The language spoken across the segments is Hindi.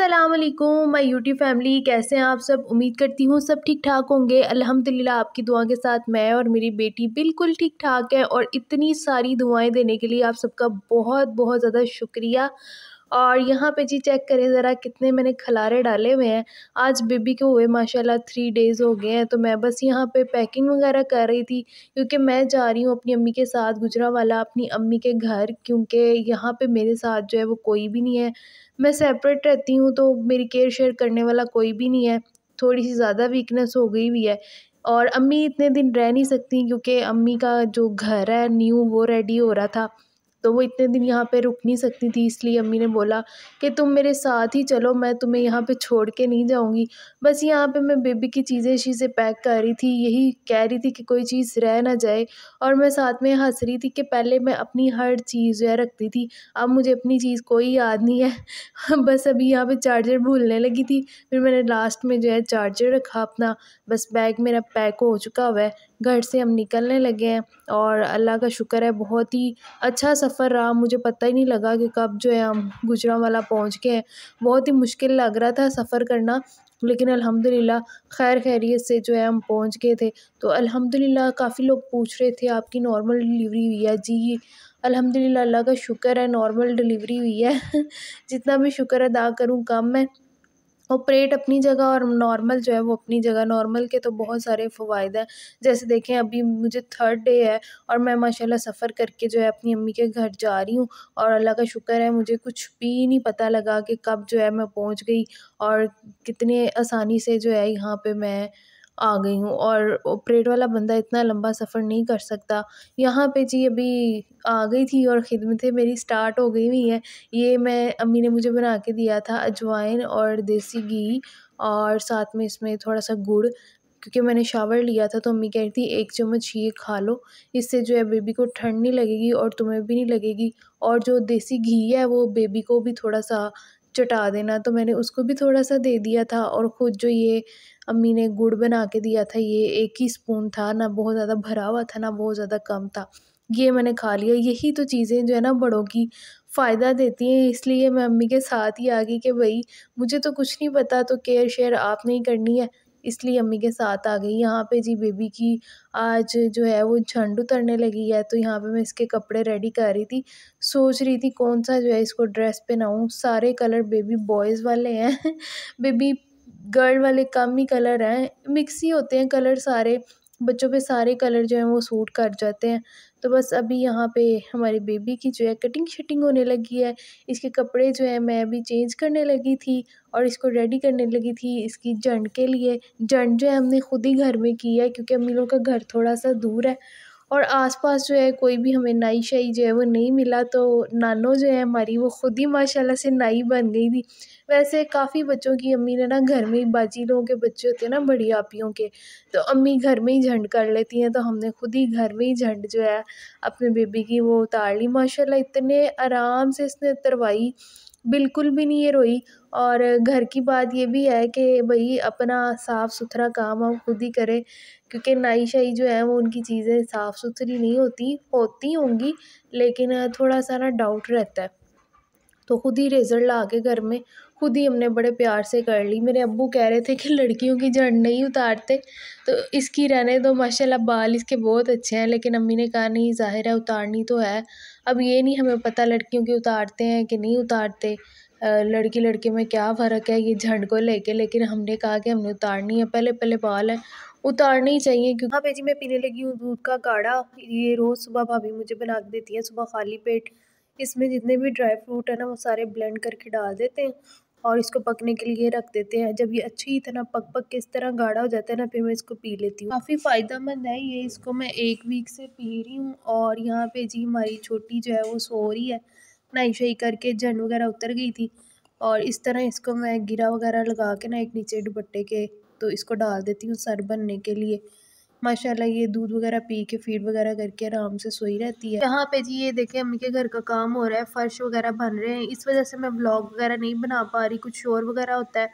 असलकुम मैं यूट्यूब फैमिली कैसे हैं आप सब उम्मीद करती हूँ सब ठीक ठाक होंगे अल्हम्दुलिल्लाह आपकी दुआ के साथ मैं और मेरी बेटी बिल्कुल ठीक ठाक है और इतनी सारी दुआएं देने के लिए आप सबका बहुत बहुत ज़्यादा शुक्रिया और यहाँ पे जी चेक करें ज़रा कितने मैंने खलारे डाले हुए हैं आज बेबी के हुए माशाल्लाह थ्री डेज़ हो गए हैं तो मैं बस यहाँ पे पैकिंग वगैरह कर रही थी क्योंकि मैं जा रही हूँ अपनी अम्मी के साथ गुजरा वाला अपनी अम्मी के घर क्योंकि यहाँ पे मेरे साथ जो है वो कोई भी नहीं है मैं सेपरेट रहती हूँ तो मेरी केयर शेयर करने वाला कोई भी नहीं है थोड़ी सी ज़्यादा वीकनेस हो गई हुई है और अम्मी इतने दिन रह नहीं सकती क्योंकि अम्मी का जो घर है न्यू वो रेडी हो रहा था तो वो इतने दिन यहाँ पर रुक नहीं सकती थी इसलिए अम्मी ने बोला कि तुम मेरे साथ ही चलो मैं तुम्हें यहाँ पर छोड़ के नहीं जाऊँगी बस यहाँ पर मैं बेबी की चीज़ें शीज़ें पैक कर रही थी यही कह रही थी कि कोई चीज़ रह ना जाए और मैं साथ में हंस रही थी कि पहले मैं अपनी हर चीज़ जो है रखती थी अब मुझे अपनी चीज़ कोई याद नहीं है बस अभी यहाँ पर चार्जर भूलने लगी थी फिर मैंने लास्ट में जो है चार्जर रखा अपना बस बैग मेरा पैक हो चुका हुआ है घर से हम निकलने लगे हैं और अल्लाह का शुक्र है बहुत ही अच्छा सा सफ़र रहा मुझे पता ही नहीं लगा कि कब जो है हम गुजरा वाला पहुँच गए बहुत ही मुश्किल लग रहा था सफ़र करना लेकिन अल्हम्दुलिल्लाह खैर खैरियत से जो है हम पहुँच गए थे तो अल्हम्दुलिल्लाह काफ़ी लोग पूछ रहे थे आपकी नॉर्मल डिलीवरी हुई है जी अल्हम्दुलिल्लाह अल्लाह का शुक्र है नॉर्मल डिलीवरी हुई है जितना भी शुक्र अदा करूँ कम है और परेड अपनी जगह और नॉर्मल जो है वो अपनी जगह नॉर्मल के तो बहुत सारे फ़वाद हैं जैसे देखें अभी मुझे थर्ड डे है और मैं माशाल्लाह सफ़र करके जो है अपनी अम्मी के घर जा रही हूँ और अल्लाह का शुक्र है मुझे कुछ भी नहीं पता लगा कि कब जो है मैं पहुँच गई और कितने आसानी से जो है यहाँ पे मैं आ गई हूँ और परेड वाला बंदा इतना लंबा सफ़र नहीं कर सकता यहाँ पे जी अभी आ गई थी और खिदमतें मेरी स्टार्ट हो गई हुई हैं ये मैं अम्मी ने मुझे बना के दिया था अजवाइन और देसी घी और साथ में इसमें थोड़ा सा गुड़ क्योंकि मैंने शावर लिया था तो अम्मी कह रही थी एक चम्मच ये खा लो इससे जो है बेबी को ठंड नहीं लगेगी और तुम्हें भी नहीं लगेगी और जो देसी घी है वो बेबी को भी थोड़ा सा चटा देना तो मैंने उसको भी थोड़ा सा दे दिया था और ख़ुद जो ये अम्मी ने गुड़ बना के दिया था ये एक ही स्पून था ना बहुत ज़्यादा भरा हुआ था ना बहुत ज़्यादा कम था ये मैंने खा लिया यही तो चीज़ें जो है ना बड़ों की फ़ायदा देती हैं इसलिए मैं अम्मी के साथ ही आ गई कि भाई मुझे तो कुछ नहीं पता तो केयर शेयर आपने ही करनी है इसलिए अम्मी के साथ आ गई यहाँ पे जी बेबी की आज जो है वो झंड उतरने लगी है तो यहाँ पे मैं इसके कपड़े रेडी कर रही थी सोच रही थी कौन सा जो है इसको ड्रेस पहनाऊँ सारे कलर बेबी बॉयज़ वाले हैं बेबी गर्ल वाले कम ही कलर हैं मिक्स ही होते हैं कलर सारे बच्चों पे सारे कलर जो हैं वो सूट कर जाते हैं तो बस अभी यहाँ पे हमारी बेबी की जो है कटिंग शटिंग होने लगी है इसके कपड़े जो है मैं अभी चेंज करने लगी थी और इसको रेडी करने लगी थी इसकी जंड के लिए जंड जो है हमने खुद ही घर में की है क्योंकि अम्मी लोग का घर थोड़ा सा दूर है और आसपास जो है कोई भी हमें नाई शाई जो है वो नहीं मिला तो नानो जो है हमारी वो ख़ुद ही माशाल्लाह से नाई बन गई थी वैसे काफ़ी बच्चों की अम्मी ने ना घर में ही बाजी लोगों के बच्चे होते हैं ना बड़ी आपियों के तो अम्मी घर में ही झंड कर लेती हैं तो हमने खुद ही घर में ही झंड जो है अपने बेबी की वो उतार ली माशाल्लाह इतने आराम से इसने उतरवाई बिल्कुल भी नहीं ये रोई और घर की बात ये भी है कि भई अपना साफ़ सुथरा काम हम खुद ही करें क्योंकि नाई शाई जो है वो उनकी चीज़ें साफ़ सुथरी नहीं होती होती होंगी लेकिन थोड़ा सा ना डाउट रहता है तो ख़ुद ही रेज़र ला के घर में ख़ुद ही हमने बड़े प्यार से कर ली मेरे अब्बू कह रहे थे कि लड़कियों की जड़ नहीं उतारते तो इसकी रहने दो माशाल्लाह बाल इसके बहुत अच्छे हैं लेकिन अम्मी ने कहा नहीं ज़ाहिर है उतारनी तो है अब ये नहीं हमें पता लड़कियों की उतारते हैं कि नहीं उतारते लड़की लड़के में क्या फ़र्क है ये झंड को लेके लेकिन हमने कहा कि हमने उतारनी है पहले पहले बाल है उतारने ही चाहिए क्योंकि हाँ भाई जी मैं पीने लगी हूँ दूध का काढ़ा ये रोज़ सुबह भाभी मुझे बना के देती है सुबह खाली पेट इसमें जितने भी ड्राई फ्रूट है ना वो सारे ब्लेंड करके डाल देते हैं और इसको पकने के लिए रख देते हैं जब ये अच्छी तरह पक पक के इस तरह गाढ़ा हो जाता है ना फिर मैं इसको पी लेती हूँ काफ़ी फ़ायदेमंद है ये इसको मैं एक वीक से पी रही हूँ और यहाँ पे जी हमारी छोटी जो है वो सो रही है नहाई शही करके जन वगैरह उतर गई थी और इस तरह इसको मैं गिरा वगैरह लगा के ना एक नीचे दुपट्टे के तो इसको डाल देती हूँ सर बनने के लिए माशाल्लाह ये दूध वगैरह पी के फीड वगैरह करके आराम से सोई रहती है यहाँ पे जी ये देखें अम्मी के घर का काम हो रहा है फर्श वगैरह बन रहे हैं इस वजह से मैं ब्लॉग वगैरह नहीं बना पा रही कुछ शोर वगैरह होता है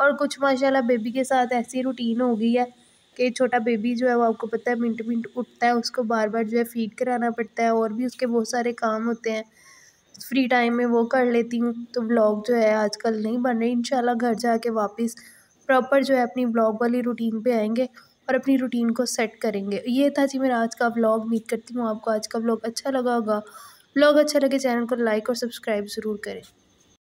और कुछ माशाल्लाह बेबी के साथ ऐसी रूटीन हो गई है कि छोटा बेबी जो है वो आपको पता है मिनट मिनट उठता है उसको बार बार जो है फीड कराना पड़ता है और भी उसके बहुत सारे काम होते हैं फ्री टाइम में वो कर लेती हूँ तो ब्लॉग जो है आजकल नहीं बन रहे इन घर जाके वापस प्रॉपर जो है अपनी ब्लॉग वाली रूटीन पे आएंगे और अपनी रूटीन को सेट करेंगे ये था जी मेरा आज का ब्लॉग उम्मीद करती हूँ आपको आज का ब्लॉग अच्छा लगा होगा ब्लॉग अच्छा लगे चैनल को लाइक और सब्सक्राइब ज़रूर करें